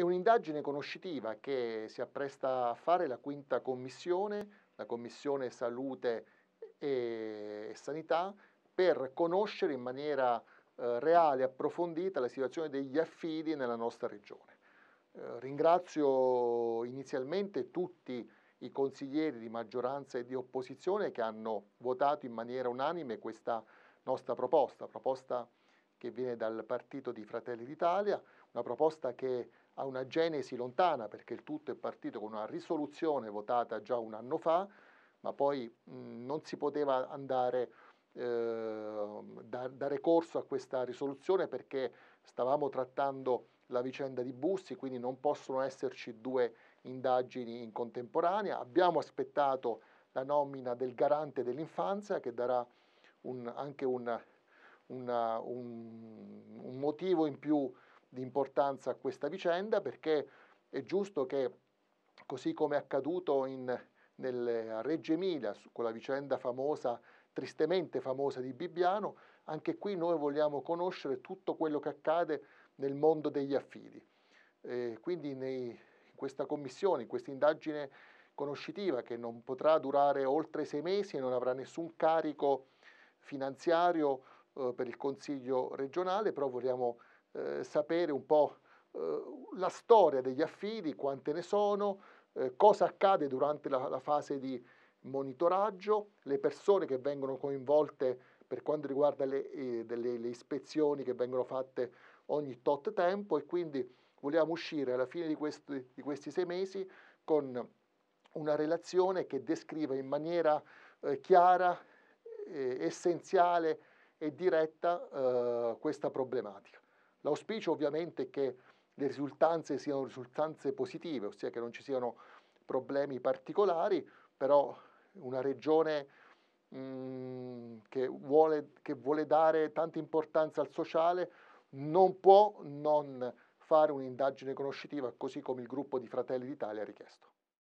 È un'indagine conoscitiva che si appresta a fare la quinta commissione, la commissione salute e sanità, per conoscere in maniera eh, reale e approfondita la situazione degli affidi nella nostra regione. Eh, ringrazio inizialmente tutti i consiglieri di maggioranza e di opposizione che hanno votato in maniera unanime questa nostra proposta, proposta che viene dal partito di Fratelli d'Italia, una proposta che ha una genesi lontana perché il tutto è partito con una risoluzione votata già un anno fa, ma poi mh, non si poteva andare eh, da, dare corso a questa risoluzione perché stavamo trattando la vicenda di Bussi, quindi non possono esserci due indagini in contemporanea. Abbiamo aspettato la nomina del garante dell'infanzia che darà un, anche un una, un, un motivo in più di importanza a questa vicenda perché è giusto che così come è accaduto in, nel, a Reggio Emilia con la vicenda famosa, tristemente famosa di Bibbiano, anche qui noi vogliamo conoscere tutto quello che accade nel mondo degli affidi. Eh, quindi nei, in questa commissione, in questa indagine conoscitiva che non potrà durare oltre sei mesi e non avrà nessun carico finanziario eh, per il Consiglio regionale, però vogliamo eh, sapere un po' eh, la storia degli affidi, quante ne sono, cosa accade durante la, la fase di monitoraggio, le persone che vengono coinvolte per quanto riguarda le, eh, delle, le, ispezioni che vengono fatte ogni tot tempo e quindi vogliamo uscire alla fine di questi, di questi sei mesi con una relazione che descriva in maniera eh, chiara, eh, essenziale e diretta eh, questa problematica. L'auspicio ovviamente è che le risultanze siano risultanze positive, ossia che non ci siano problemi particolari, però una regione mh, mm, che, vuole, che vuole dare tanta importanza al sociale non può non fare un'indagine conoscitiva così come il gruppo di Fratelli d'Italia ha richiesto.